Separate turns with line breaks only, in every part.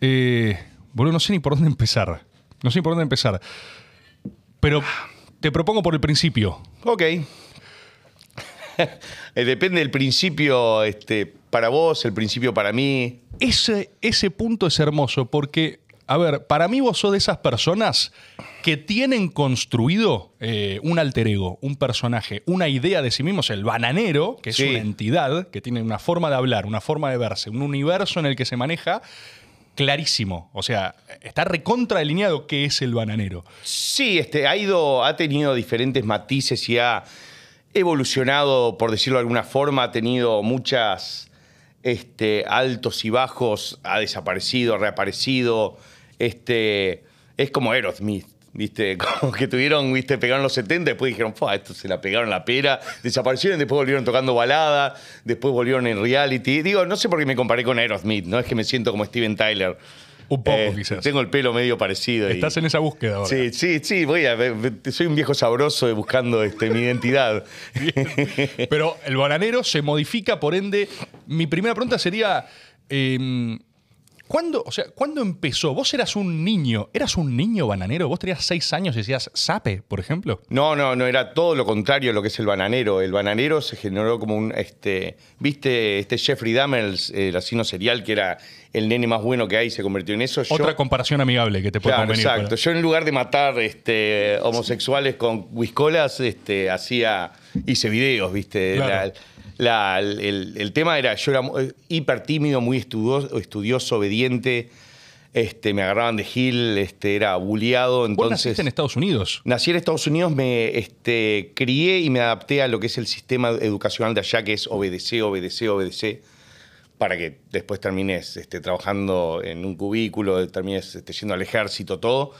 Eh, boludo, no sé ni por dónde empezar. No sé ni por dónde empezar. Pero te propongo por el principio.
Ok. Eh, depende del principio este, para vos, el principio para mí.
Ese, ese punto es hermoso porque, a ver, para mí vos sos de esas personas que tienen construido eh, un alter ego, un personaje, una idea de sí mismos, el bananero, que es una entidad que tiene una forma de hablar, una forma de verse, un universo en el que se maneja clarísimo. O sea, está recontra delineado qué es el bananero.
Sí, este, ha ido, ha tenido diferentes matices y ha evolucionado, por decirlo de alguna forma, ha tenido muchas este, altos y bajos, ha desaparecido, reaparecido. Este, es como Aerosmith. ¿viste? Como que tuvieron, ¿viste? Pegaron los 70, después dijeron, ¡fua! Esto se la pegaron la pera, desaparecieron, después volvieron tocando balada, después volvieron en reality. Digo, no sé por qué me comparé con Aerosmith, no es que me siento como Steven Tyler. Un poco, eh, quizás. Tengo el pelo medio parecido. Estás
en esa búsqueda ahora. Sí,
sí, sí. Voy a, soy un viejo sabroso buscando este, mi identidad. Pero el bananero se
modifica, por ende. Mi primera pregunta sería. Em, ¿Cuándo, o sea, ¿cuándo empezó? ¿Vos eras un niño? ¿Eras un niño bananero? ¿Vos tenías seis años y decías sape, por ejemplo?
No, no, no, era todo lo contrario lo que es el bananero. El bananero se generó como un. Este, ¿Viste este Jeffrey Dahmer, el, asino serial, que era el nene más bueno que hay, se convirtió en eso? Otra
comparación amigable que te puede claro, convenir, Exacto.
Yo, en lugar de matar este, homosexuales con whiskolas, este, hacía. hice videos, ¿viste? La, el, el, tema era, yo era eh, hiper tímido, muy estudioso, estudioso obediente. Este, me agarraban de Gil, este, era bulliado. Entonces, ¿Vos en
Estados Unidos?
Nací en Estados Unidos, me este, crié y me adapté a lo que es el sistema educacional de allá, que es obedecer, obedecer, obedecer, para que después termines este, trabajando en un cubículo, termines este, yendo al ejército, todo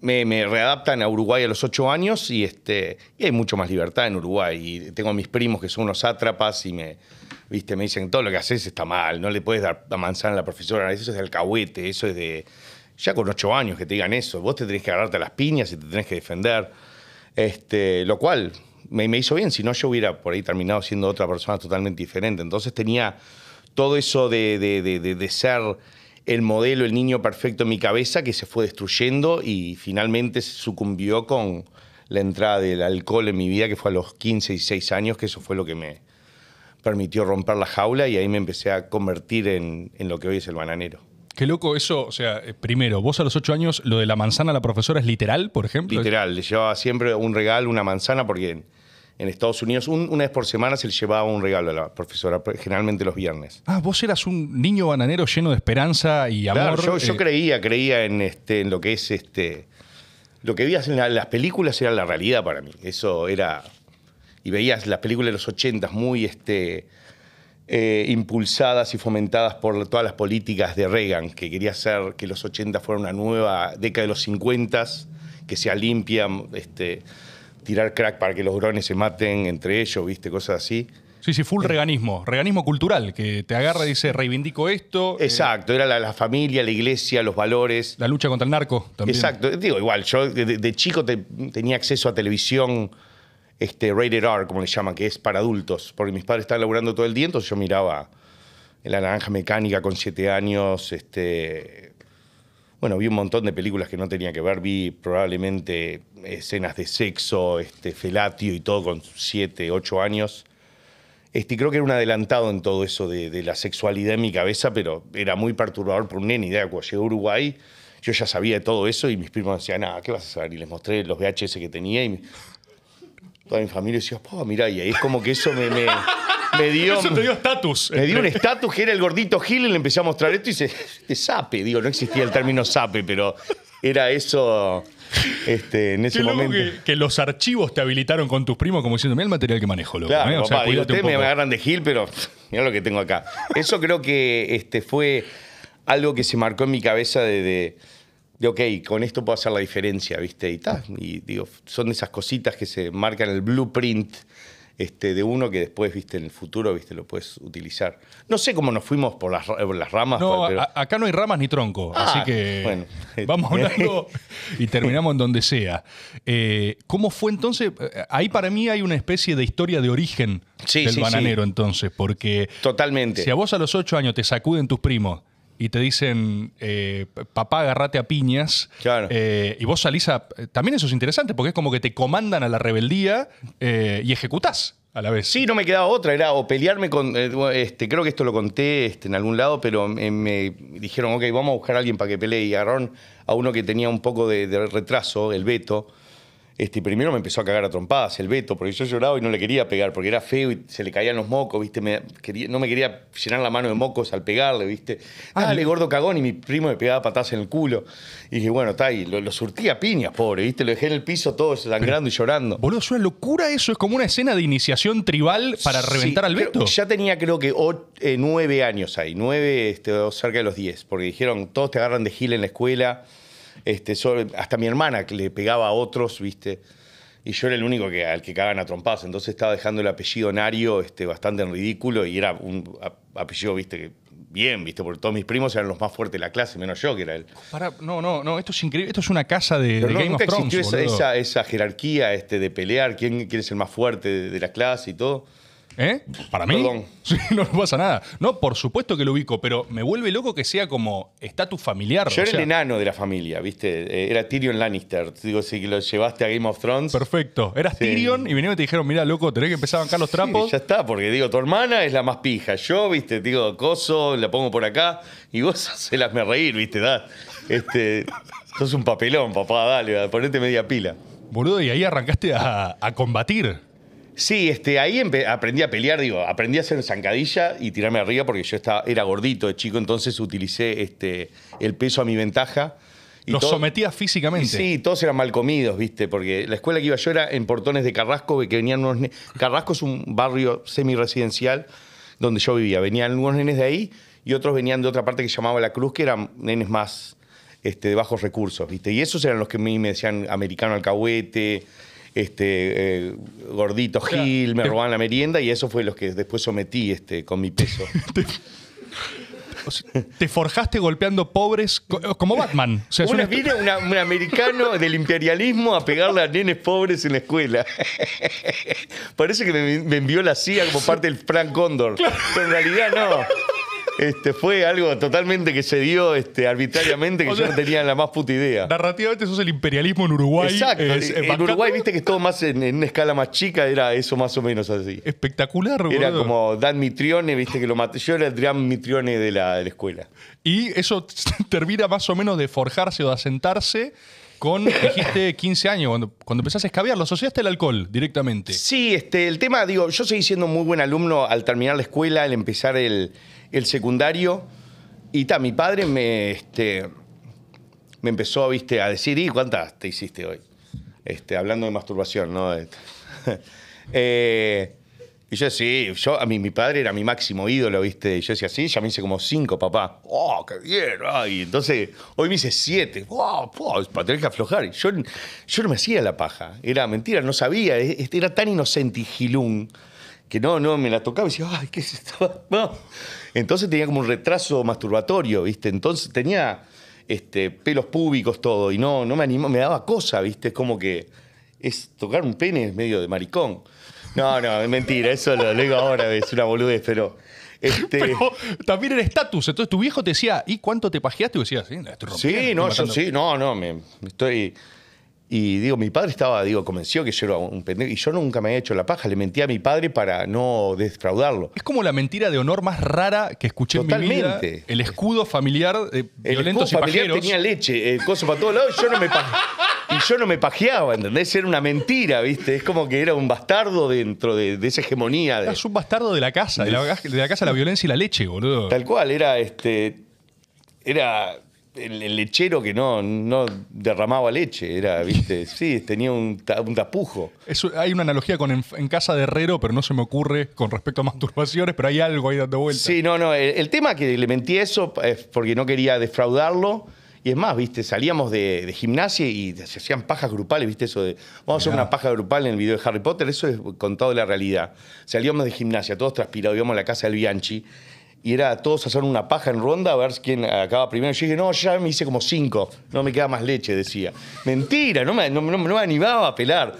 me, readaptan a Uruguay a los ocho años y, este, hay mucho más libertad en Uruguay. Y tengo a mis primos que son unos sátrapas y me, viste, me dicen, todo lo que haces está mal, no le puedes dar la manzana a la profesora, eso es de alcahuete, eso es de... Ya con ocho años que te digan eso, vos te tenés que agarrarte a las piñas y te tenés que defender. Este, lo cual me, me hizo bien, si no yo hubiera por ahí terminado siendo otra persona totalmente diferente. Entonces tenía todo eso de, de, de ser el modelo El Niño Perfecto en mi cabeza que se fue destruyendo y finalmente sucumbió con la entrada del alcohol en mi vida, que fue a los 15 y 6 años, que eso fue lo que me permitió romper la jaula y ahí me empecé a convertir en, en lo que hoy es el bananero. Qué
loco eso, o sea, eh, primero, vos a los ocho años, lo de la manzana a la profesora es literal, por ejemplo.
Literal, le llevaba siempre un regalo, una manzana, porque en Estados Unidos. una vez por semana se le llevaba un regalo a la profesora, generalmente los viernes.
Ah, vos eras un niño bananero lleno de esperanza y amor. yo, eh.
creía, creía este, en, lo que es este. Lo que veías en las películas era la realidad para mí. Eso era. Y veías las películas de los ochentas muy este, eh, impulsadas y fomentadas por todas las políticas de Reagan, que quería hacer que los ochentas fueran una nueva década de los cincuentas, que sea limpia. Este, tirar crack para que los drones se maten entre ellos, ¿viste? Cosas así. Sí, sí,
full eh, reganismo, reganismo cultural, que te agarra y dice, reivindico
esto. Eh, Exacto, era la, familia, la iglesia, los valores. La lucha contra el narco también. Exacto, digo, igual, yo de, chico tenía acceso a televisión este, rated R, como le llaman, que es para adultos, porque mis padres estaban laburando todo el día, entonces yo miraba La Naranja Mecánica con siete años, este, bueno, vi un montón de películas que no tenía que ver, vi probablemente escenas de sexo, este, felatio y todo con 7, 8 años. Este, creo que era un adelantado en todo eso de, la sexualidad en mi cabeza, pero era muy perturbador por un nene. idea cuando llegué a Uruguay, yo ya sabía todo eso y mis primos decían, ah, ¿qué vas a saber? Y les mostré los VHS que tenía y toda mi familia decía, oh, mira, y es como que eso me... eso te dio estatus. Me dio un estatus que era el gordito Gil y le empecé a mostrar esto y se. Este sape, digo, no existía el término sape, pero era eso. Este, en ese momento.
Que, los archivos te habilitaron con tus primos como diciendo, mira el material que manejo, loco. Claro, ¿eh? papá, ustedes me agarran
de Gil, pero mira lo que tengo acá. Eso creo que este, fue algo que se marcó en mi cabeza de, ok, con esto puedo hacer la diferencia, ¿viste? Y tal. Y digo, son esas cositas que se marcan el blueprint este, de uno que después, viste, en el futuro, viste, lo puedes utilizar. No sé cómo nos fuimos por las, ramas.
acá no hay ramas ni tronco, ah, así que
bueno. vamos hablando
y terminamos en donde sea. Eh, ¿Cómo fue entonces? Eh, ahí para mí hay una especie de historia de origen del bananero entonces, porque...
Totalmente. Si
a vos a los ocho años te sacuden tus primos y te dicen, eh, papá, agarrate a piñas. Claro. Eh, y vos salís a. Eh, también eso es interesante, porque es como que te comandan a la rebeldía y ejecutás a la vez.
Sí, no me quedaba otra, era o pelearme con. Este, creo que esto lo conté este, en algún lado, pero me dijeron, ok, vamos a buscar a alguien para que pelee. Y agarraron a uno que tenía un poco de, retraso, el veto este, primero me empezó a cagar a trompadas el Beto, porque yo lloraba y no le quería pegar, porque era feo y se le caían los mocos, ¿viste? no me quería llenar la mano de mocos al pegarle, ¿viste? Ah, Dale, gordo cagón, y mi primo me pegaba patadas en el culo. Y dije, bueno, está ahí, lo, surtía surtí a piñas, pobre, ¿viste? Lo dejé en el piso todo sangrando y llorando. Boludo, es una locura eso, es como una escena de iniciación tribal para reventar al Beto. Ya tenía creo que eh, nueve años ahí, nueve, este, cerca de los diez, porque dijeron, todos te agarran de gil en la escuela. Este, hasta mi hermana que le pegaba a otros, ¿viste? Y yo era el único que, al que cagaban a trompadas. Entonces estaba dejando el apellido Nario este, bastante en ridículo y era un apellido, ¿viste? bien, ¿viste? Porque todos mis primos eran los más fuertes de la clase, menos yo, que era él.
no, no, no, esto es increíble. Esto es una casa de, Game of Thrones, esa, esa,
esa, jerarquía este, de pelear, quién, quién es el más fuerte de la clase y todo. ¿Eh? ¿Para
mí? Perdón. Sí, no, pasa nada. No, por supuesto que lo ubico, pero me vuelve loco que sea como estatus
familiar. Yo era el enano de la familia, ¿viste? Eh, era Tyrion Lannister. Digo, si lo llevaste a Game of Thrones. Perfecto. Eras Tyrion
y vinieron y te dijeron, mira, loco, tenés que empezar a bancar los trampos. Sí, ya
está, porque digo, tu hermana es la más pija. Yo, ¿viste? Digo, coso, la pongo por acá y vos se las me reír, ¿viste? Da, este, sos un papelón, papá, dale, ponete media pila. Boludo, y ahí arrancaste a, a combatir. Sí, este, ahí aprendí a pelear, digo, aprendí a hacer zancadilla y tirarme arriba porque yo estaba, era gordito de chico, entonces utilicé este, el peso a mi ventaja. Y ¿Los
sometías físicamente? sí,
todos eran mal comidos, ¿viste? Porque la escuela que iba yo era en Portones de Carrasco, que venían unos... Carrasco es un barrio semi-residencial donde yo vivía. Venían unos nenes de ahí y otros venían de otra parte que llamaba La Cruz, que eran nenes más este, de bajos recursos, ¿viste? Y esos eran los que a mí me decían americano alcahuete, este, eh, gordito Gil, me robaban la merienda y eso fue lo que después sometí este, con mi peso.
te forjaste golpeando pobres como Batman. un
americano del imperialismo a pegarle a nenes pobres en la escuela. Parece que me, envió la CIA como parte del Frank Condor, pero en realidad no. Este, fue algo totalmente que se dio este, arbitrariamente que yo no tenía la más puta idea.
Narrativamente eso es el imperialismo en Uruguay. Exacto. Eh, en Uruguay
viste que todo más en, una escala más chica, era eso más o menos así. Espectacular, boludo. Era como Dan Mitrione, viste que lo maté. Yo era el Dan Mitrione de la, escuela. Y eso
termina más o menos de forjarse o de asentarse con, dijiste, 15 años, cuando, cuando
empezás a escabiar, lo asociaste el alcohol directamente. Sí, este, el tema, digo, yo seguí siendo muy buen alumno al terminar la escuela, al empezar el, el secundario, y mi padre me, este, me empezó ¿viste, a decir, ¿y cuántas te hiciste hoy? Este, hablando de masturbación, ¿no? Este, eh, y yo sí, yo, a mí mi padre era mi máximo ídolo, ¿viste? Y yo decía, sí, ya me hice como cinco, papá. ¡Oh, qué bien! Ay, entonces, hoy me hice siete. ¡Oh, pues, para tener que aflojar! Yo, yo no me hacía la paja. Era mentira, no sabía. E, e, era tan inocente y gilún que no, no, me la tocaba y decía, ay, ¿qué es esto? Entonces tenía como un retraso masturbatorio, ¿viste? Entonces tenía este, pelos públicos, todo, y no, no me animaba, me daba cosa, ¿viste? Es como que es tocar un pene es medio de maricón. No, no, es mentira, eso lo, digo ahora, es una boludez, pero... Este...
también el estatus. Entonces tu viejo te decía, ¿y cuánto te pajeaste? Y decías, sí, Sí, no, yo sí,
no, no, me estoy y digo, mi padre estaba, digo, convencido que yo era un pendejo. Y yo nunca me había hecho la paja. Le mentí a mi padre para no defraudarlo. Es
como la mentira de honor más rara que escuché en mi vida.
El escudo
familiar de el violentos escudo familiar tenía
leche, el eh, coso para todos lados. Y yo no me y yo no me pajeaba, ¿entendés? Era una mentira, ¿viste? Es como que era un bastardo dentro de, esa hegemonía. De... un bastardo de la
casa, de la, de la casa, la violencia y la leche, boludo. Tal
cual, era este. Era el, lechero que no, no derramaba leche, era, viste, sí, tenía un, tapujo.
Eso, hay una analogía con en, casa de Herrero, pero no se me ocurre con respecto a masturbaciones,
pero hay algo ahí dando vuelta. Sí, no, no, el, tema que le mentí eso es porque no quería defraudarlo. Y es más, viste, salíamos de, gimnasia y se hacían pajas grupales, viste, eso de vamos a hacer una paja grupal en el video de Harry Potter, eso es contado de la realidad. Salíamos de gimnasia, todos transpirados, íbamos a la casa del Bianchi y era todos hacer una paja en ronda a ver quién acaba primero. Yo dije, no, ya me hice como cinco, no me queda más leche, decía. Mentira, no me, no, me animaba a pelar.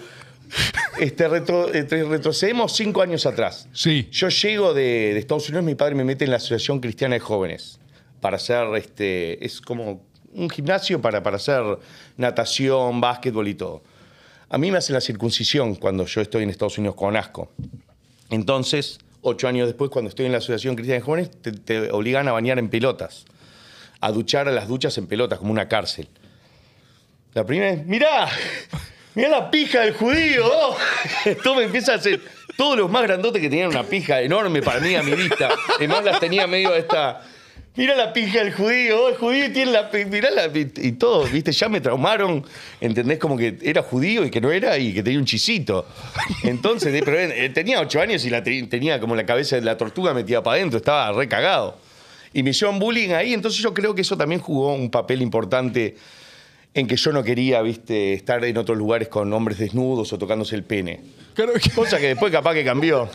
Este, este, retrocedemos cinco años atrás. Sí. Yo llego de, Estados Unidos, mi padre me mete en la Asociación Cristiana de Jóvenes para hacer, este, es como un gimnasio para, para hacer natación, básquetbol y todo. A mí me hacen la circuncisión cuando yo estoy en Estados Unidos con asco. Entonces, Ocho años después, cuando estoy en la Asociación Cristiana de Jóvenes, te, obligan a bañar en pelotas, a duchar a las duchas en pelotas, como una cárcel. La primera es, mirá, mirá la pija del judío. Oh". Esto me empieza a hacer. Todos los más grandotes que tenían una pija enorme para mí a mi vista. Además las tenía medio esta Mira la pija del judío, el judío tiene la pija, mirá la y todo, ¿viste? Ya me traumaron, ¿entendés? Como que era judío y que no era y que tenía un chisito. Entonces, pero, eh, tenía ocho años y tenía como la cabeza de la tortuga metida para adentro, estaba recagado. Y me hicieron bullying ahí, entonces yo creo que eso también jugó un papel importante en que yo no quería, viste, estar en otros lugares con hombres desnudos o tocándose el pene. Cosa que después capaz que cambió.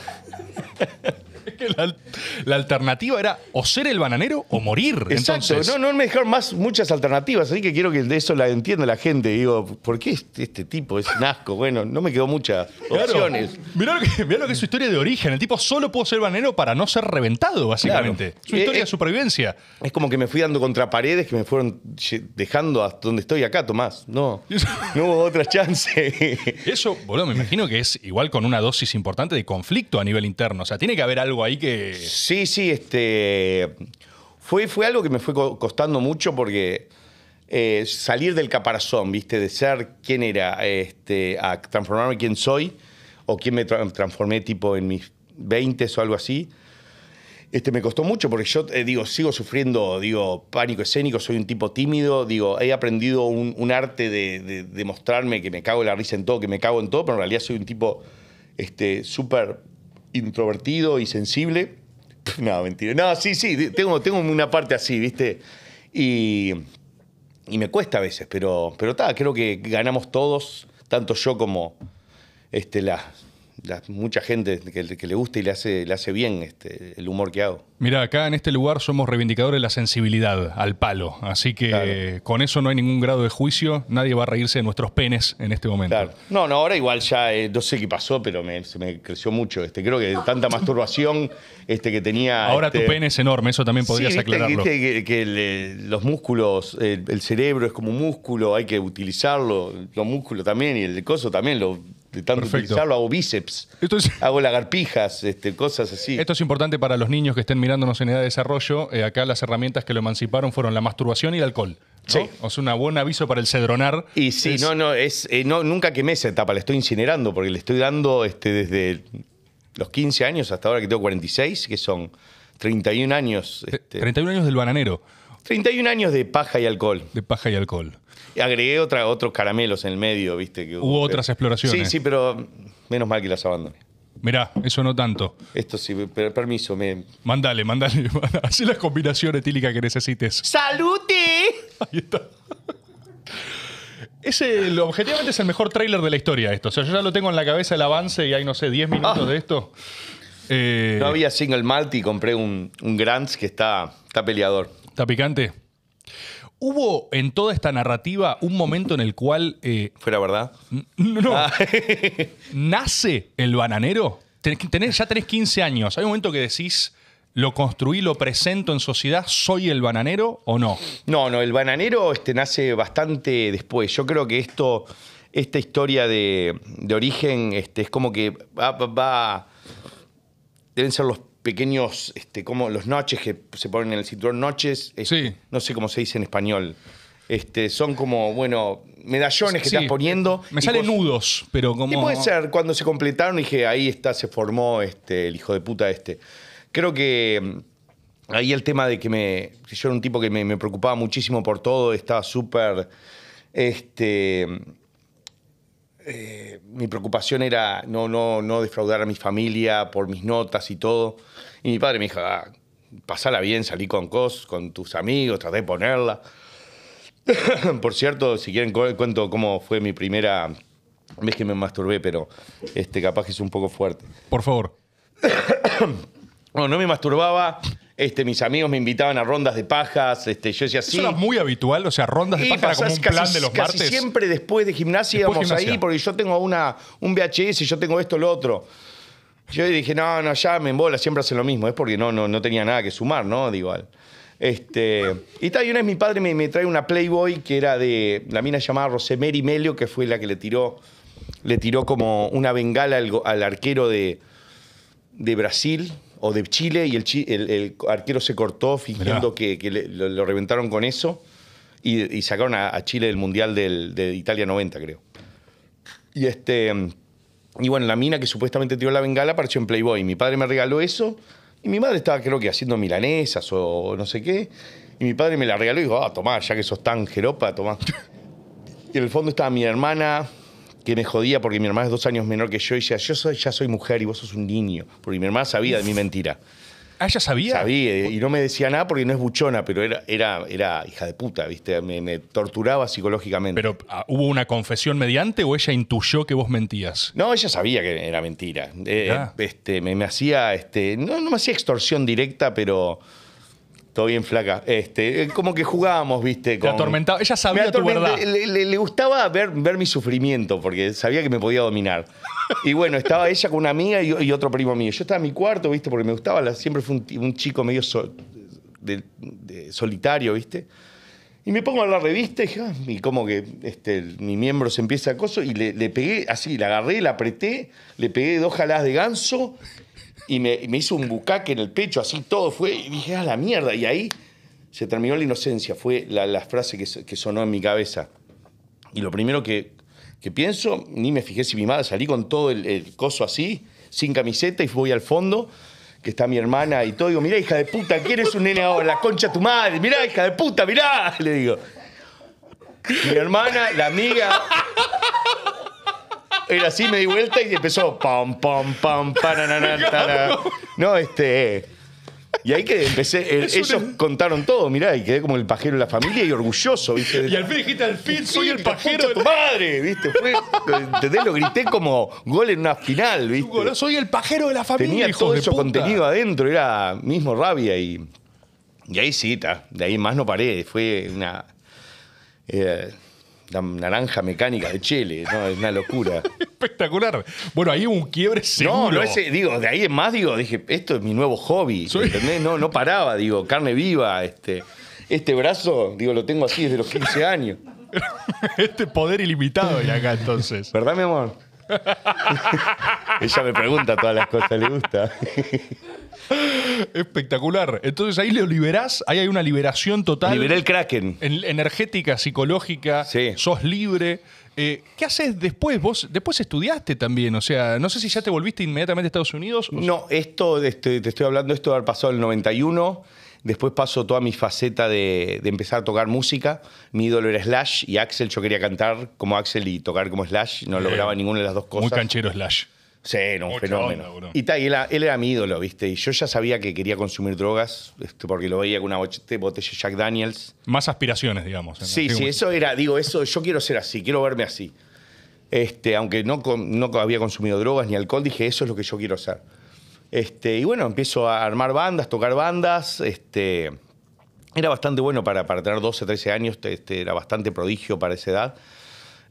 la, alternativa era o ser el bananero o morir. Exacto. Entonces, no,
no me dejaron más muchas alternativas, así que quiero que de eso la entienda la gente. Digo, ¿por qué este, este tipo es nasco Bueno, no me quedó muchas opciones.
Mirá, lo que, es su historia de origen. El tipo solo pudo ser bananero para no ser
reventado,
básicamente. Su eh, historia de eh,
supervivencia. Es como que me fui dando contra paredes que me fueron dejando hasta donde estoy acá, Tomás. No, no hubo otra chance. Eso,
boludo, me imagino que es igual con una dosis importante de conflicto a nivel interno. O sea, tiene que haber algo algo ahí
que... Sí, sí, este, fue, fue algo que me fue costando mucho porque eh, salir del caparazón, ¿viste? De ser quién era, este, a transformarme quién soy o quién me transformé tipo en mis 20 o algo así. Este, me costó mucho porque yo, eh, digo, sigo sufriendo, digo, pánico escénico, soy un tipo tímido, digo, he aprendido un, arte de, mostrarme que me cago en la risa en todo, que me cago en todo, pero en realidad soy un tipo este, súper introvertido y sensible. No, mentira. No, sí, sí, tengo, tengo una parte así, ¿viste? Y, me cuesta a veces, pero pero está, creo que ganamos todos, tanto yo como este, la, mucha gente que, le gusta y le hace, le hace bien este, el humor que hago.
Mira, acá en este lugar somos reivindicadores de la sensibilidad, al palo. Así que con eso no hay ningún grado de juicio, nadie va a reírse de nuestros penes en este momento.
No, no, ahora igual ya, eh, no sé qué pasó, pero me, se me creció mucho. Este, creo que tanta masturbación este, que tenía. Ahora tu este, pene
es enorme, eso también podrías sí, viste,
que, los músculos, el, cerebro es como un músculo, hay que utilizarlo, los músculos también y el coso también lo utilizarlo, hago bíceps, hago lagarpijas, este, cosas así. Esto es
importante para los niños que estén mirándonos en edad de desarrollo. Eh, acá las herramientas que lo emanciparon fueron la masturbación y el alcohol. Sí. O sea, un buen aviso para el cedronar. y sí, no,
no, es, eh, no, nunca quemé esa etapa, la estoy incinerando porque le estoy dando este, desde los 15 años hasta ahora que tengo 46, que son 31 años. 31 eh, este. años del bananero 31 años de paja y alcohol. de paja y alcohol agregué otros caramelos en el medio, ¿viste? Que Hubo otras exploraciones. Sí, sí, pero menos mal que las abandoné. Mirá, eso no tanto. Esto sí, pero
permiso, me. Mándale, mándale. Hacé las combinaciones etílica que necesites. ¡Salute! Ahí está. objetivamente es el mejor tráiler de la historia esto. O sea, yo ya lo tengo en la cabeza el avance y hay, no sé, 10 minutos ah. de esto. No eh,
había single malt y compré un, un Grants que está, está peleador. ¿Está picante? ¿Hubo en toda esta narrativa un momento en el cual. Eh, ¿Fue la verdad? No. Ah.
¿Nace el bananero? ya tenés 15 años. Hay un momento que decís. ¿Lo construí, lo presento en sociedad? ¿Soy el bananero o no?
No, no, el bananero este, nace bastante después. Yo creo que esto, esta historia de, origen este, es como que va, Deben ser los pequeños, este, como los noches que se ponen en el cinturón, noches, este, no sé cómo se dice en español. Este, son como, bueno, medallones que están estás poniendo. Este, me salen nudos, pero como. Y puede ser, cuando se completaron dije, ahí está, se formó este, el hijo de puta este. Creo que mm, ahí el tema de que me. yo era un tipo que me, preocupaba muchísimo por todo, estaba súper. Este, eh, mi preocupación era no, no, no defraudar a mi familia por mis notas y todo. Y mi padre me dijo, ah, pasala bien, salí con cos, con tus amigos, traté de ponerla. por cierto, si quieren cuento cómo fue mi primera vez que me masturbé, pero este, capaz que es un poco fuerte. Por favor. No, no me masturbaba este, mis amigos me invitaban a rondas de pajas, este, yo decía sí. ¿Eso era muy habitual? O sea, rondas de pajas como plan de los casi siempre después de gimnasia íbamos ahí, porque yo tengo una, un VHS, yo tengo esto, lo otro. Yo dije, no, no, ya me embola, siempre hacen lo mismo. Es porque no, no, tenía nada que sumar, ¿no? de igual este, y tal, y una vez mi padre me, trae una Playboy que era de la mina llamada Rosemary Melio, que fue la que le tiró, le tiró como una bengala al, arquero de, de Brasil, o de Chile y el, arquero se cortó fingiendo que, lo, reventaron con eso y, sacaron a, Chile del Mundial de Italia 90, creo. Y este... Y bueno, la mina que supuestamente tiró la bengala apareció en Playboy. Mi padre me regaló eso y mi madre estaba, creo que, haciendo milanesas o no sé qué. Y mi padre me la regaló y dijo, ah, tomá, ya que sos tan jeropa, tomá. y en el fondo estaba mi hermana, que me jodía porque mi hermana es dos años menor que yo y decía, yo soy, ya soy mujer y vos sos un niño, porque mi hermana sabía de mi mentira. Ah, ya sabía. Sabía, y no me decía nada porque no es buchona, pero era, era, hija de puta, ¿viste? Me, torturaba psicológicamente. ¿Pero
ah, hubo una confesión mediante o ella intuyó que vos
mentías? No, ella sabía que era mentira. Eh, este, me, hacía, este, no, no me hacía extorsión directa, pero todo bien flaca. Este, eh, como que jugábamos, viste. Con... Te atormentaba. Ella sabía tu verdad. Le, gustaba ver, ver, mi sufrimiento porque sabía que me podía dominar. Y bueno, estaba ella con una amiga y, otro primo mío. Yo estaba en mi cuarto, viste, porque me gustaba. siempre fue un, chico medio solitario, viste. Y me pongo a la revista y, ah", y como que este, mi miembro se empieza a coso y le, le, pegué así, la agarré, la apreté, le pegué dos jaladas de ganso y me, hizo un bucaque en el pecho, así todo fue, y dije, a ah, la mierda, y ahí se terminó la inocencia, fue la, frase que, sonó en mi cabeza. Y lo primero que, que, pienso, ni me fijé si mi madre, salí con todo el, coso así, sin camiseta, y fui al fondo, que está mi hermana y todo, digo, mira, hija de puta, ¿quién es un nene ahora? La concha tu madre, mira hija de puta, mirá, le digo. Mi hermana, la amiga, así, me di vuelta y empezó pam, pam, pam, No, este. Y ahí que empecé, ellos em- contaron todo, mirá, y quedé como el pajero de la familia y orgulloso, ¿viste? Y
al fin dijiste, al fin soy el pajero de tu
madre, ¿viste? ¿Entendés? Lo grité como gol en una final, ¿viste? soy el pajero de la familia. Tenía todo eso contenido adentro, era mismo rabia y. Y ahí sí, de ahí más no paré, fue una. Eh, la naranja mecánica de Chile, ¿no? Es una locura. Espectacular. Bueno, ahí un quiebre seguro. No, no ese, digo, de ahí en más digo, dije, esto es mi nuevo hobby, ¿entendés? No, no paraba, digo, carne viva, este, este brazo, digo, lo tengo así desde los 15 años. este poder ilimitado ya acá entonces. ¿Verdad, mi amor? Ella me pregunta todas las cosas, le gusta.
Espectacular. Entonces ahí lo liberás, ahí hay una liberación total. Liberé el Kraken. energética, psicológica, Sí. sos libre. Eh, ¿Qué haces después? Vos después estudiaste también, o sea, no sé si ya te volviste inmediatamente a Estados Unidos.
No, esto, este, te estoy hablando, esto al haber pasado el 91. Después pasó toda mi faceta de, de empezar a tocar música. Mi ídolo era Slash y Axel. Yo quería cantar como Axel y tocar como Slash. No lograba ninguna de las dos cosas. Muy canchero Slash. Sí, era un fenómeno. y, él, era mi ídolo, ¿viste? Y yo ya sabía que quería consumir drogas, este, porque lo veía con una este botella de Jack Daniels.
Más aspiraciones, digamos.
Sí, sí, eso era, digo, eso, yo quiero ser así, quiero verme así. Este, aunque no, no había consumido drogas ni alcohol, dije, eso es lo que yo quiero ser. Este, y bueno, empiezo a armar bandas, tocar bandas. Este, era bastante bueno para, para tener 12, 13 años, este, era bastante prodigio para esa edad.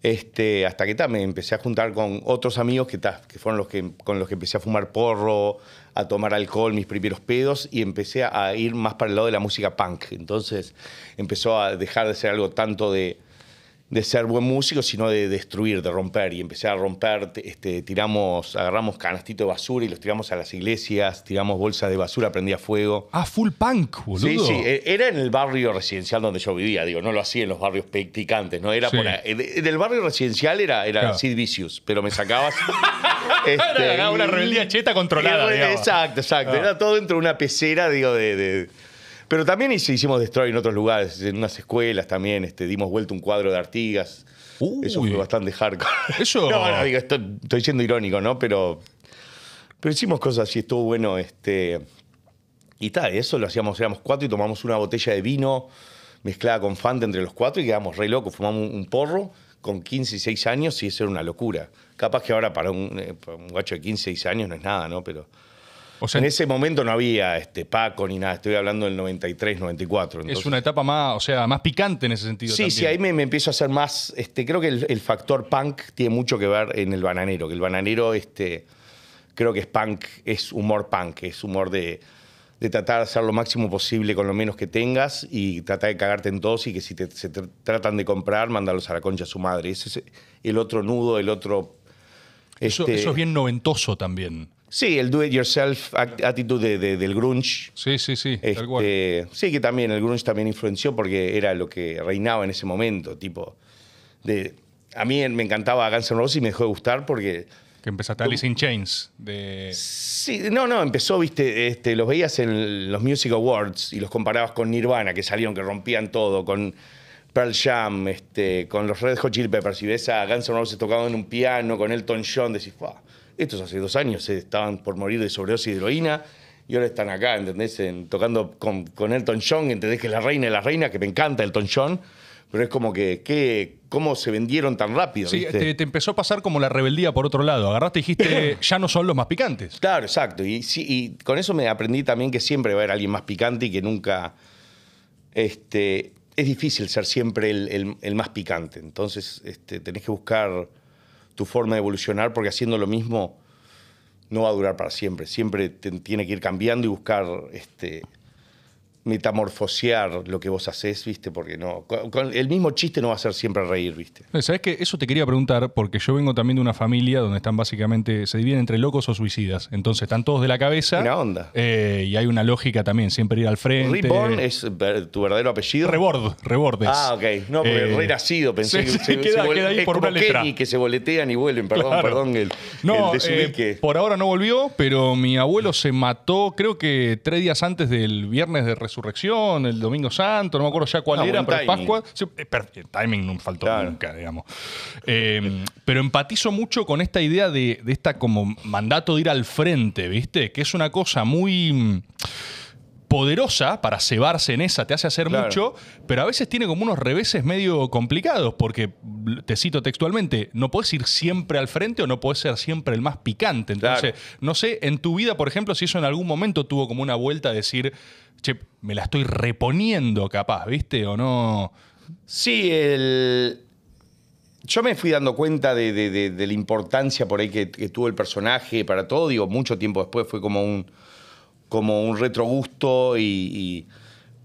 Este, hasta que me empecé a juntar con otros amigos que, que fueron los que, con los que empecé a fumar porro, a tomar alcohol, mis primeros pedos, y empecé a ir más para el lado de la música punk. Entonces empezó a dejar de ser algo tanto de de ser buen músico, sino de destruir, de romper. Y empecé a romper, este, tiramos, agarramos canastitos de basura y los tiramos a las iglesias, tiramos bolsas de basura, prendía fuego. Ah, full punk, boludo. Sí, sí, e, era en el barrio residencial donde yo vivía, digo, no lo hacía en los barrios pecticantes, ¿no? Era por, en el barrio residencial era, era Sid Vicious, pero me sacabas... Este, una rebeldía cheta controlada. exacto, exacto. Ah. Era todo dentro de una pecera, digo, de pero también hicimos Destroy en otros lugares, en unas escuelas también, este, dimos vuelta un cuadro de Artigas. Eso fue bastante hardcore. Eso... estoy, siendo irónico, ¿no? Pero, pero hicimos cosas y estuvo bueno. Este, y tal, eso lo hacíamos, éramos cuatro y tomamos una botella de vino mezclada con Fanta entre los cuatro y quedamos re locos. Fumamos un porro con 15 y 6 años y eso era una locura. Capaz que ahora para un, eh, guacho de 15 y 6 años no es nada, ¿no? Pero en ese momento no había este Paco ni nada, estoy hablando del 93, 94. Es
una etapa más, o sea, más picante en ese sentido. Sí, sí, ahí
me, empiezo a hacer más, este, creo que el, factor punk tiene mucho que ver en el bananero, que el bananero este, creo que es punk, es humor punk, es humor de, tratar de hacer lo máximo posible con lo menos que tengas y tratar de cagarte en todos y que si te, se tratan de comprar, mándalos a la concha a su madre. Ese es el otro nudo, el otro... eso, eso este es
bien noventoso también.
Sí, el do-it-yourself actitud de, del grunge. Sí, sí, sí, este, Sí, que también el grunge también influenció porque era lo que reinaba en ese momento, tipo de... A mí me encantaba Guns N' Roses y me dejó de gustar porque... Que empezaste Alice
in Chains. De... Sí,
no, no, empezó, viste, este, los veías en los Music Awards y los comparabas con Nirvana, que salieron, que rompían todo, con... Pearl Jam, este, con los Red Hot Chili Peppers, y ves a Guns N' Roses tocando en un piano, con Elton John, decís, ¡fuah! estos hace dos años, eh, estaban por morir de sobredosis de heroína y ahora están acá, ¿entendés? tocando con, Elton John, ¿entendés? Que es la reina de las reinas, que me encanta Elton John, pero es como que, ¿cómo se vendieron tan rápido? Sí, Te,
empezó a pasar como la rebeldía por otro lado. Agarraste y dijiste,
ya no son los más picantes. Claro, exacto. Y, con eso me aprendí también que siempre va a haber alguien más picante y que nunca... Este, es difícil ser siempre el, más picante, entonces este, tenés que buscar tu forma de evolucionar, porque haciendo lo mismo no va a durar para siempre. Siempre tiene que ir cambiando y buscar este, metamorfosear lo que vos hacés, ¿viste? Porque no. el mismo chiste no va a ser siempre reír, ¿viste?
Eh, Sabes que eso te quería preguntar, porque yo vengo también de una familia donde están básicamente. se dividen entre locos o suicidas. Entonces están todos de la cabeza. Una onda. Eh, y hay una lógica también, siempre ir al frente. Reborn
es tu verdadero apellido. Rebord, Rebordes. Ah, ok. No, porque re eh, renacido, pensé que se, queda, ahí por una letra. Kenny que se boletean y vuelven, perdón, perdón. El, no, por ahora no volvió,
pero mi abuelo se mató, creo que tres días antes del viernes de resurrección Resurrección, el Domingo Santo, no me acuerdo ya cuál ah, era, pero Pascua. el eh, eh, timing no faltó nunca, digamos. Em, pero empatizo mucho con esta idea de, esta como mandato de ir al frente, ¿viste? Que es una cosa muy mm, poderosa para cebarse en esa, te hace hacer mucho, pero a veces tiene como unos reveses medio complicados, porque mm, te cito textualmente, no puedes ir siempre al frente o no puedes ser siempre el más picante. Entonces, no sé, en tu vida, por ejemplo, si eso en algún momento tuvo como una vuelta a decir, che, me la estoy reponiendo capaz, ¿viste? ¿O no?
Sí, el... Yo me fui dando cuenta de, la importancia por ahí que, tuvo el personaje para todo. Digo, mucho tiempo después fue como un, como un retrogusto y,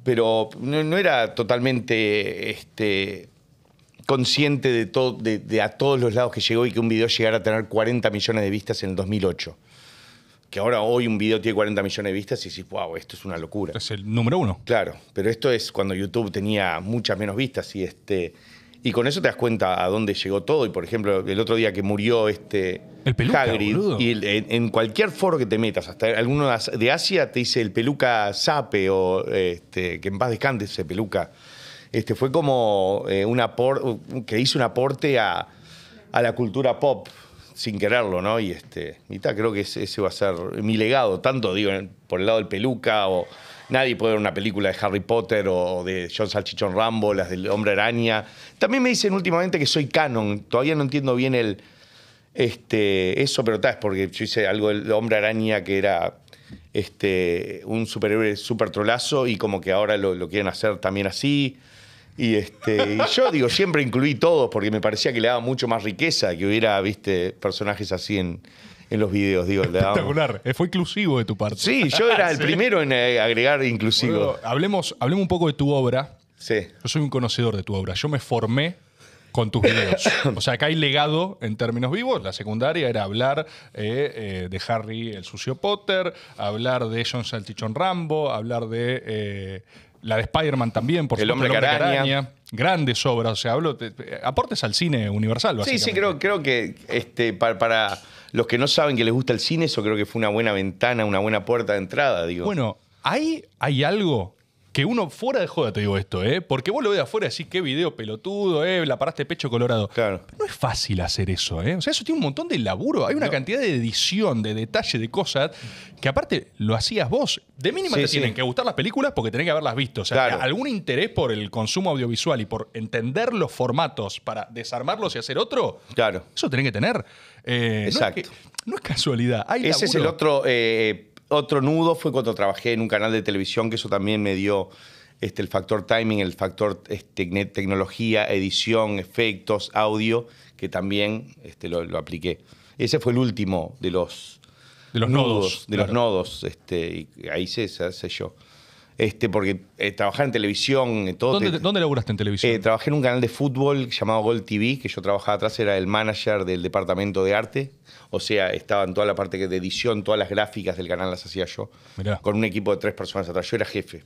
pero no, era totalmente este, consciente de, de, a todos los lados que llegó y que un video llegara a tener 40 millones de vistas en el 2008 que ahora hoy un video tiene 40 millones de vistas y decís, wow, esto es una locura. Es el número uno. Claro, pero esto es cuando YouTube tenía muchas menos vistas y este. Y con eso te das cuenta a dónde llegó todo. Y por ejemplo, el otro día que murió este el peluca, y en, cualquier foro que te metas, hasta alguno de Asia te dice el peluca Sape o este, que en paz descante ese peluca. Este, fue como eh, un aporte que hizo un aporte a, a la cultura pop sin quererlo, ¿no? Y este, Mitad creo que ese, va a ser mi legado, tanto digo, por el lado del peluca o nadie puede ver una película de Harry Potter o de John Salchichón Rambo, las del Hombre Araña. También me dicen últimamente que soy canon, todavía no entiendo bien el este eso, pero tal es porque yo hice algo del Hombre Araña que era este un superhéroe super trolazo y como que ahora lo quieren hacer también así. Y, este, yo digo, siempre incluí todos porque me parecía que le daba mucho más riqueza que hubiera, viste, personajes así en, en los videos, digo. Espectacular.
Eh, fue inclusivo de tu parte. Sí, yo era el primero
en eh, agregar inclusivo. hablemos, hablemos un poco de tu obra. Sí. Yo soy un conocedor de tu
obra. Yo me formé con tus videos. O sea, acá hay legado en términos vivos. La secundaria era hablar eh, de Harry el sucio Potter, hablar de John Saltichón Rambo, hablar de la de Spider-Man también, por El hombre araña. Grandes obras, o sea, aportes al cine universal, Sí, sí,
creo, creo que este, para, los que no saben que les gusta el cine, eso creo que fue una buena ventana, una buena puerta de entrada, digo. Bueno,
hay algo que uno fuera de joda te digo esto, ¿eh? Porque vos lo ves afuera y decís, qué video pelotudo, ¿eh? La paraste pecho colorado. Claro. no es fácil hacer eso, ¿eh? O sea, eso tiene un montón de laburo. Hay una cantidad de edición, de detalle, de cosas, que aparte lo hacías vos. De mínima te tienen que gustar las películas porque tenés que haberlas visto. O sea, algún interés por el consumo audiovisual y por entender los formatos para desarmarlos y hacer otro. Claro. Eso tenés que tener. Eh, Exacto. No es, casualidad. Ese es el
otro. Eh, otro nudo fue cuando trabajé en un canal de televisión, que eso también me dio este, el factor timing, el factor este, tecnología, edición, efectos, audio, que también este, lo, apliqué. Ese fue el último de los, de los nodos. De los nodos. Este, y ahí se, sé yo este, porque eh, trabajar en televisión, todo. ¿Dónde, laburaste en televisión? Eh, trabajé en un canal de fútbol llamado Gold TV, que yo trabajaba atrás, era el manager del departamento de arte. O sea, estaba en toda la parte de edición, todas las gráficas del canal las hacía yo. Con un equipo de tres personas atrás. Yo era jefe.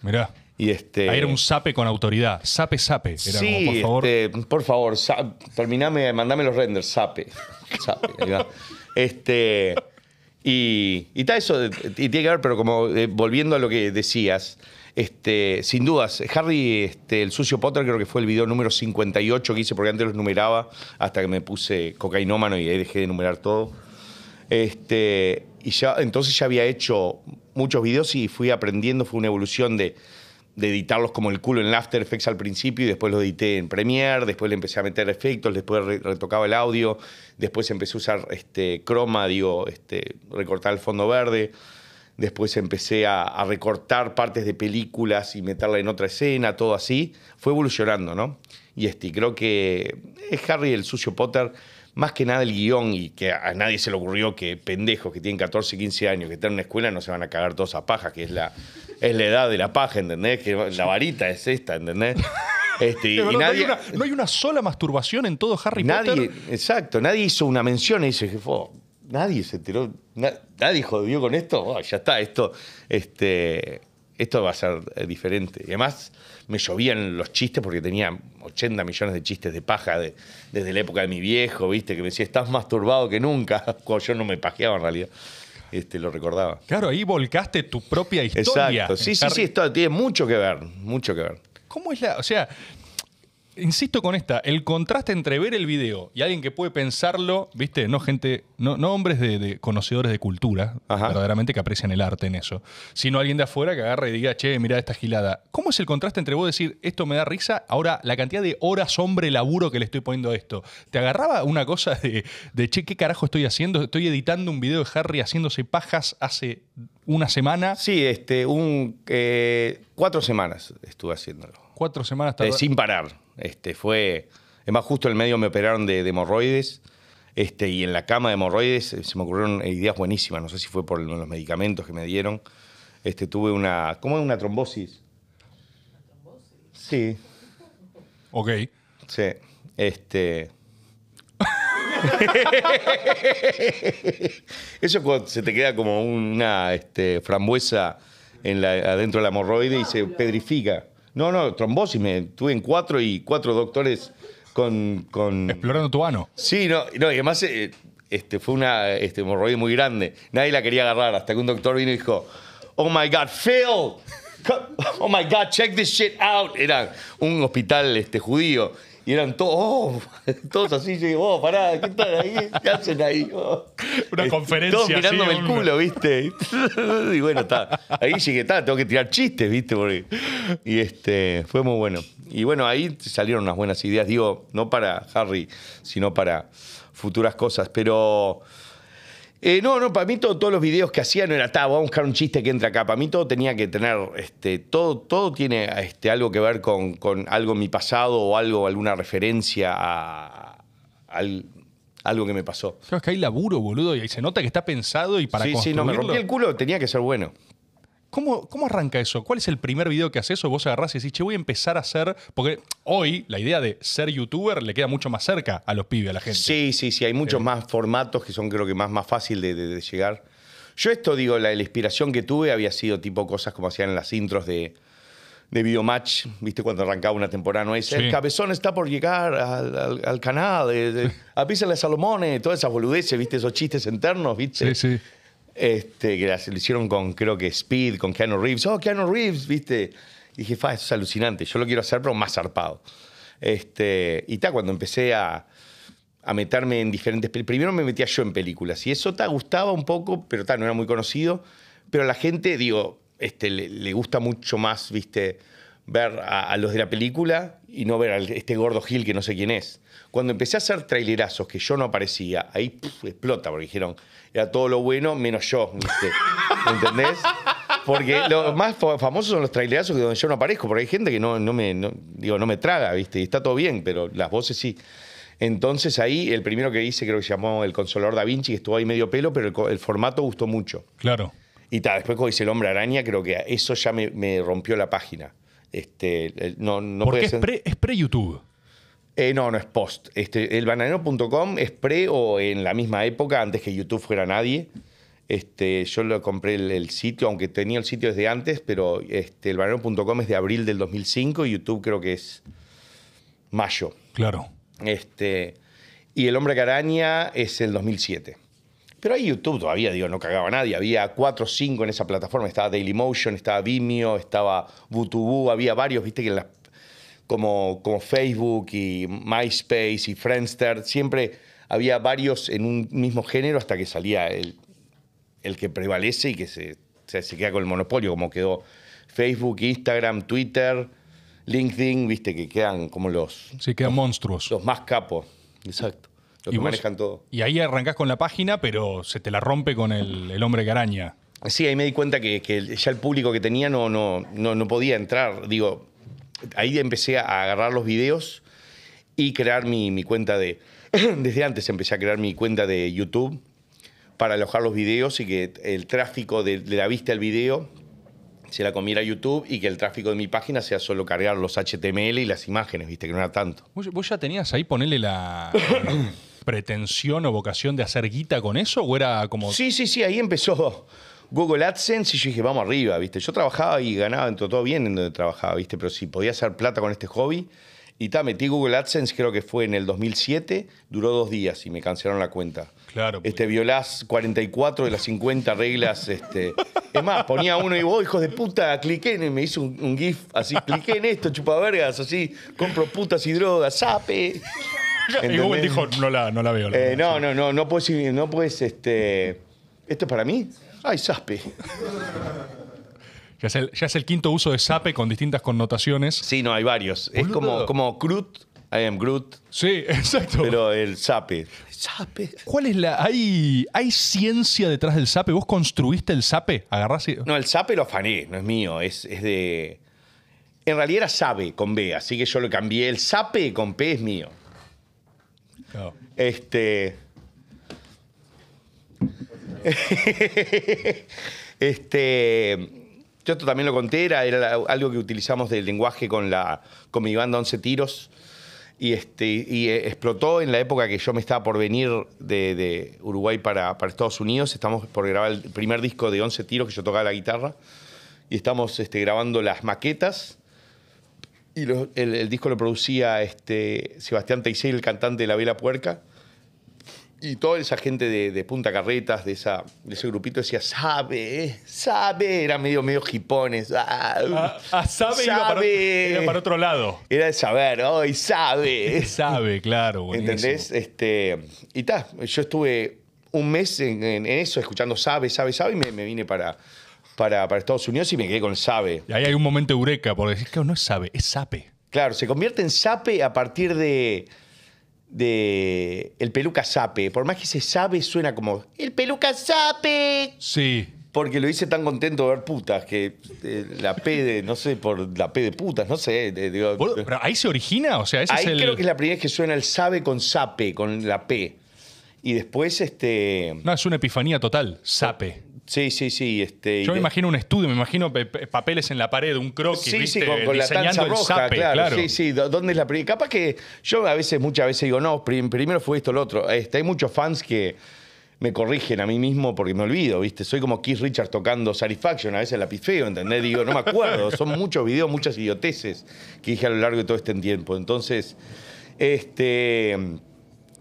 Mirá. Y este, Ahí era un
sape con autoridad. Sape, sape.
sí, por favor. Este, por favor, terminame, mandame los renders. Sape. sape. este. Y, está eso, eh, y tiene que ver, pero como eh, volviendo a lo que decías, este, sin dudas, Harry, este, el sucio Potter creo que fue el video número 58 que hice, porque antes los numeraba hasta que me puse cocainómano y ahí dejé de numerar todo. Este, y ya, entonces ya había hecho muchos videos y fui aprendiendo, fue una evolución de de editarlos como el culo en After Effects al principio y después lo edité en Premiere, después le empecé a meter efectos, después retocaba el audio, después empecé a usar este, croma, digo, este, recortar el fondo verde, después empecé a, a, recortar partes de películas y meterla en otra escena, todo así. Fue evolucionando, ¿no? Y este, creo que es Harry el sucio Potter más que nada el guión y que a nadie se le ocurrió que pendejos que tienen 14, 15 años, que están en una escuela, no se van a cagar todos a paja, que es la, es la edad de la paja, ¿entendés? Que la varita es esta, ¿entendés? Este, no, nadie, no, hay una, sola masturbación en todo Harry Potter. Exacto, nadie hizo una mención y dice, oh, nadie se tiró nadie jodió con esto, oh, ya está, esto, este, esto va a ser eh, diferente. Y además me llovían los chistes porque tenía 80 millones de chistes de paja desde la época de mi viejo, ¿viste? Que me decía, estás más turbado que nunca. Cuando yo no me pajeaba en realidad. Este, lo recordaba. Claro, ahí volcaste tu propia historia. Exacto. Sí, sí, sí, esto tiene mucho que ver, mucho que ver.
¿Cómo es la.? O sea, insisto con esta, el contraste entre ver el video y alguien que puede pensarlo, viste, no gente, no, hombres de, conocedores de cultura, verdaderamente que aprecian el arte en eso, sino alguien de afuera que agarre y diga, che, mira esta gilada. ¿Cómo es el contraste entre vos decir, esto me da risa, ahora la cantidad de horas hombre laburo que le estoy poniendo a esto? ¿Te agarraba una cosa de, de che, qué carajo estoy haciendo? Estoy editando un video de Harry haciéndose pajas hace
una semana. Sí, este, un, eh, cuatro semanas estuve haciéndolo.
Cuatro semanas. Eh, sin
parar. Este, fue. Es más, justo en el medio me operaron de, hemorroides. Este, y en la cama de hemorroides eh, se me ocurrieron ideas buenísimas. No sé si fue por los medicamentos que me dieron. Este, tuve una. ¿Cómo es una trombosis? ¿Una trombosis? Sí. Ok. Sí. Este. Eso se te queda como una este, frambuesa en la, adentro hemorroide y se pedrifica. No, no, trombosis. Me tuve en cuatro y cuatro doctores con. Explorando tu ano. Sí, no, y además eh, este, fue una este, hemorroide muy grande. Nadie la quería agarrar hasta que un doctor vino y dijo: Oh my God, Phil! Oh my God, check this shit out. Era un hospital este, judío. Y eran todos, oh, todos así, yo digo, oh, pará, ¿qué están ahí? ¿Qué hacen ahí? Una este, conferencia. Todos mirándome el culo, ¿viste? Y bueno, está. Ahí llegué, está, tengo que tirar chistes, ¿viste? Porque, y este, fue muy bueno. Y bueno, ahí salieron unas buenas ideas, digo, no para Harry, sino para futuras cosas. Pero eh, no, no, para mí todos los videos que hacía no era, ta, a buscar un chiste que entra acá. Para mí todo tenía que tener, este, todo, todo tiene este, algo que ver con, algo en mi pasado o algo, alguna referencia a, algo que me pasó. Claro, que
hay laburo, boludo, y ahí se nota que está pensado y para Sí, sí, no, me rompí el
culo, tenía que ser bueno.
¿Cómo, arranca eso? ¿Cuál es el primer video que haces eso? vos agarrás y decís, che, voy a empezar a hacer? Porque hoy la idea de ser youtuber le queda mucho más cerca a los pibes, a la gente.
Sí, sí, sí. Hay muchos eh. más formatos que son creo que más, más fácil de, llegar. Yo esto digo, la, inspiración que tuve había sido tipo cosas como hacían en las intros de, de Videomatch, ¿viste? Cuando arrancaba una temporada, ¿no? el cabezón está por llegar al, canal, eh, de, a Pisa de Salomones, todas esas boludeces, ¿viste? Esos chistes internos, ¿viste? Sí, sí. Este, que lo hicieron con, creo que Speed, con Keanu Reeves. Oh, Keanu Reeves, viste. Y dije, fa, eso es alucinante. Yo lo quiero hacer, pero más zarpado. Este, y está cuando empecé a, meterme en diferentes. Primero me metía yo en películas. Y eso te gustaba un poco, pero ta, no era muy conocido. Pero a la gente, digo, este, le gusta mucho más, viste ver a, los de la película y no ver a este gordo Gil que no sé quién es. Cuando empecé a hacer trailerazos que yo no aparecía, ahí explota, porque dijeron, era todo lo bueno menos yo, ¿viste? ¿entendés? Porque los más famosos son los trailerazos donde yo no aparezco, porque hay gente que no, me, digo, no me traga, ¿viste? Y está todo bien, pero las voces sí. Entonces ahí, el primero que hice creo que se llamó El Consolador Da Vinci, que estuvo ahí medio pelo, pero el, formato gustó mucho. Claro. Y tal, después cuando hice El Hombre Araña, creo que eso ya me rompió la página este, no, es, pre, YouTube. Eh, no, no es post. Este, el bananero.com es pre o en la misma época, antes que YouTube fuera nadie. Este, yo lo compré el, sitio, aunque tenía el sitio desde antes, pero este, el es de abril del 2005 y YouTube creo que es mayo. Claro. Este, y El Hombre Caraña es el 2007. Pero ahí YouTube todavía, digo, no cagaba nadie. Había cuatro o cinco en esa plataforma. Estaba Dailymotion, estaba Vimeo, estaba Vutubu. había varios, viste, que las, como, como Facebook y MySpace y Friendster, siempre había varios en un mismo género hasta que salía el, que prevalece y que se, se, queda con el monopolio, como quedó Facebook, Instagram, Twitter, LinkedIn, viste, que quedan como los... Sí, quedan monstruos. Los más capos, exacto y manejan todo.
Y ahí arrancás con la página, pero se te la rompe con el, hombre que araña.
Sí, ahí me di cuenta que, ya el público que tenía no, no, no, podía entrar. Digo, ahí empecé a agarrar los videos y crear mi, cuenta de... desde antes empecé a crear mi cuenta de YouTube para alojar los videos y que el tráfico de, la vista al video se la comiera YouTube y que el tráfico de mi página sea solo cargar los HTML y las imágenes, viste, que no era tanto.
Vos, vos ya tenías ahí, ponele la... pretensión o vocación de hacer
guita con eso? ¿O era como.? Sí, sí, sí, ahí empezó. Google AdSense y yo dije, vamos arriba, ¿viste? Yo trabajaba y ganaba todo bien en donde trabajaba, ¿viste? Pero si podía hacer plata con este hobby. Y ta, metí Google AdSense, creo que fue en el 2007, duró dos días y me cancelaron la cuenta. Claro. Pues. Este, violás 44 de las 50 reglas. Este. Es más, ponía uno y vos, hijos de puta, cliqué en, me hizo un, GIF así, cliqué en esto, vergas así, compro putas y drogas, sape y Google dijo, no la, veo. Eh, no, no, no, no puedes, no puedes, este... ¿Esto es para mí? Ay, sape
Ya es, el, quinto uso de SAPE con distintas connotaciones. Sí, no, hay varios. Es como, como
Groot, I am Groot. Sí, exacto. Pero el SAPE. SAPE.
¿Cuál es la. ¿Hay, hay ciencia detrás del SAPE? ¿Vos construiste el SAPE? ¿Agarrás
No, el SAPE lo afané, no es mío, es, de. En realidad era SABE con B, así que yo lo cambié. El SAPE con P es mío. Este. este. Yo también lo conté, era, algo que utilizamos del lenguaje con, la, con mi banda 11 Tiros. Y, este, y eh, explotó en la época que yo me estaba por venir de, Uruguay para, Estados Unidos. Estamos por grabar el primer disco de 11 Tiros que yo tocaba la guitarra. Y estamos este, grabando las maquetas. Y el, disco lo producía este, Sebastián Teixeira, el cantante de La Vela Puerca. Y toda esa gente de, Punta Carretas, de, esa, ese grupito, decía, sabe, eh, sabe. Era medio, medio jipones. Ah, ah, ah, sabe, sabe. era para otro lado. Era de saber, hoy sabe. sabe, claro. ¿Entendés? Este, y tal, yo estuve un mes en, eso, escuchando sabe, sabe, sabe, y me vine para, para, Estados Unidos y me quedé con Sabe.
ahí hay un momento eureka, porque es que no es Sabe, es Sape.
Claro, se convierte en Sape a partir de, de el peluca Sape. Por más que se sabe, suena como el peluca Sape. Sí. Porque lo hice tan contento de ver putas, que eh, la P de, no sé, por la P de putas, no sé. ahí se origina, o
sea, ese es el. creo que es
la primera vez que suena el sabe con sape, con la P. Y después, este.
No, es una epifanía total. Sape. Sí, sí, sí. Este, Yo me imagino un estudio, me imagino papeles en la pared, un croquis, sí, ¿viste? sí, con, con la tanza roja, claro, Sí,
sí, ¿dónde es la primera? Capaz que yo a veces, muchas veces digo, no, primero fue esto, el otro. Este, hay muchos fans que me corrigen a mí mismo porque me olvido, ¿viste? Soy como Keith Richards tocando Satisfaction, a veces la pifeo, ¿entendés? Digo, no me acuerdo, son muchos videos, muchas idioteses que dije a lo largo de todo este tiempo. Entonces, este...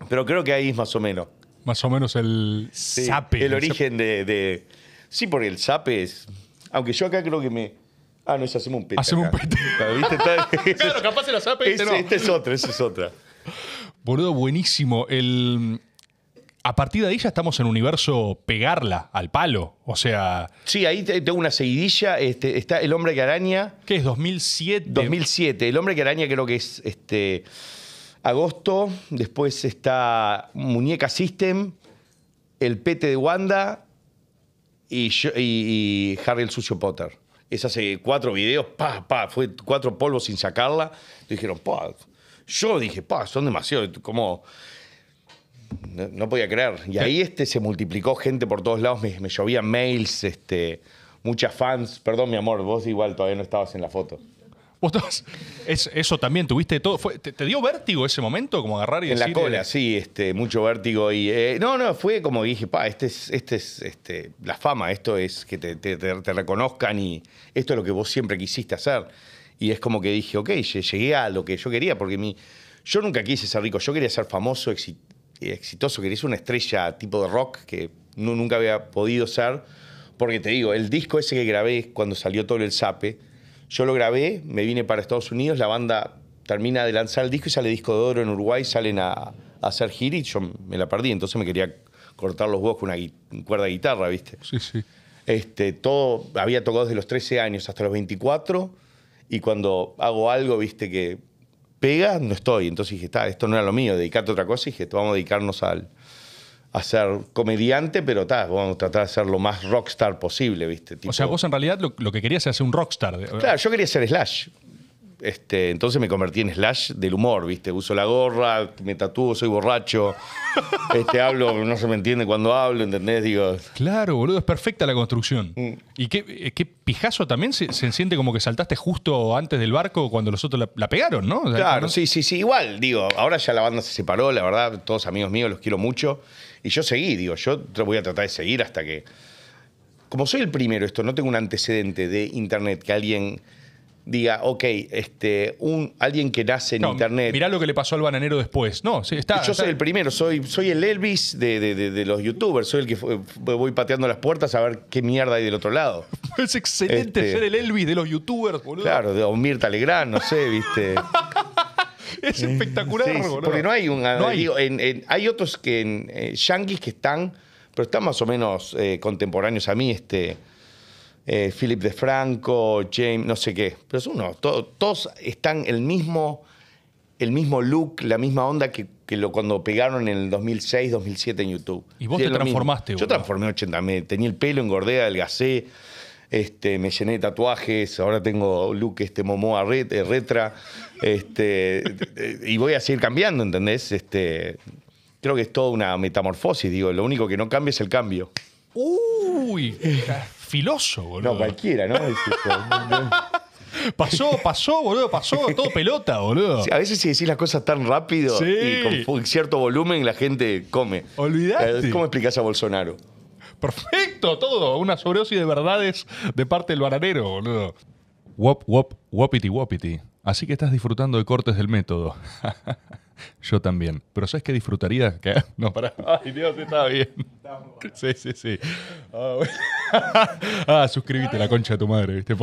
Pero creo que ahí es más o menos más o menos el Sape. El origen de, Sí, porque el sape es. Aunque yo acá creo que me. Ah, no, es hacemos un pete. Hacemos un pete. ¿Viste? claro, capaz este, no. Este es otra, esa es otra.
Boludo, buenísimo. El. A partir de ahí ya estamos en universo pegarla al palo. O sea.
Sí, ahí tengo una seguidilla. Este, está El Hombre que Araña. ¿Qué es? ¿2007? 2007. El Hombre que Araña creo que es. Este, Agosto, después está Muñeca System, El Pete de Wanda y, Harry el Sucio Potter. Esas hace cuatro videos, pa, pa, fue cuatro polvos sin sacarla. Dijeron, pa. Yo dije, pa, son demasiado, como. No, podía creer. Y ahí este, se multiplicó gente por todos lados, me, me llovían mails, este, muchas fans. Perdón, mi amor, vos igual todavía no estabas en la foto.
Vos es, eso también, tuviste todo. Fue, te, dio vértigo ese momento? Como agarrar y En la cola,
sí, este, mucho vértigo. Y, eh, no, no, fue como dije, pa, este es, este es este, la fama, esto es que te, reconozcan y esto es lo que vos siempre quisiste hacer. Y es como que dije, ok, llegué a lo que yo quería, porque mi, yo nunca quise ser rico, yo quería ser famoso, exitoso, quería ser una estrella tipo de rock que no, nunca había podido ser. Porque te digo, el disco ese que grabé cuando salió todo el zape, yo lo grabé, me vine para Estados Unidos, la banda termina de lanzar el disco y sale disco de oro en Uruguay, salen a, hacer gira yo me la perdí, entonces me quería cortar los huevos con una cuerda de guitarra, ¿viste? Sí, sí. Este, todo, había tocado desde los 13 años hasta los 24 y cuando hago algo, ¿viste? Que pega, no estoy. Entonces dije, está, esto no era lo mío, dedicarte a otra cosa y dije, vamos a dedicarnos al, a ser comediante, pero vamos a tratar de ser lo más rockstar posible, ¿viste? o
sea, vos en realidad lo, que querías era ser un rockstar. Claro,
yo quería ser Slash. Este, entonces me convertí en slash del humor, ¿viste? Uso la gorra, me tatúo, soy borracho, este, hablo, no se me entiende cuando hablo, ¿entendés? Digo.
Claro, boludo, es perfecta la construcción. Mm. Y qué, eh, qué, pijazo también se, se, siente como que saltaste justo antes del barco cuando los otros la, pegaron, ¿no? claro, sí,
sí, sí. Igual, digo, ahora ya la banda se separó, la verdad, todos amigos míos, los quiero mucho. Y yo seguí, digo, yo voy a tratar de seguir hasta que... Como soy el primero, esto no tengo un antecedente de Internet que alguien diga, ok, este, un, alguien que nace en Internet.
Mirá lo que le pasó al bananero después. No, está. Yo soy el
primero, soy, soy el Elvis de, los YouTubers, soy el que voy pateando las puertas a ver qué mierda hay del otro lado. es excelente este ser
el Elvis de los YouTubers, boludo. Claro,
de Mirta Legrand, no sé, viste.
es espectacular. Porque no hay un. hay.
hay otros que en eh, que están, pero están más o menos eh, contemporáneos a mí, este. Eh, Philip Philip Franco James, no sé qué. Pero es uno. todos están el mismo, el mismo look, la misma onda que, cuando pegaron en el 2006, 2007 en YouTube. Y vos te transformaste, Yo transformé 80, me, tenía el pelo, engordé, adelgacé. Este, me llené de tatuajes, ahora tengo look este Momoa Retra. Este, y voy a seguir cambiando, ¿entendés? Este, creo que es toda una metamorfosis, digo. Lo único que no cambia es el cambio.
Uy, filoso, boludo. No, cualquiera, ¿no? Pasó, pasó, boludo, pasó, todo pelota, boludo. a veces si decís las cosas tan rápido y
con cierto volumen, la gente come. Olvidaste. ¿Cómo explicás a Bolsonaro?
Perfecto, todo. Una sobredosis de verdades de parte del bananero, boludo. Wop, wop, wopity, wopity. Así que estás disfrutando de cortes del método. Yo también. Pero ¿sabes qué disfrutaría? que No, para. Ay, Dios, está bien. Sí, sí, sí. Ah, ah suscríbete, la concha de tu madre, ¿viste?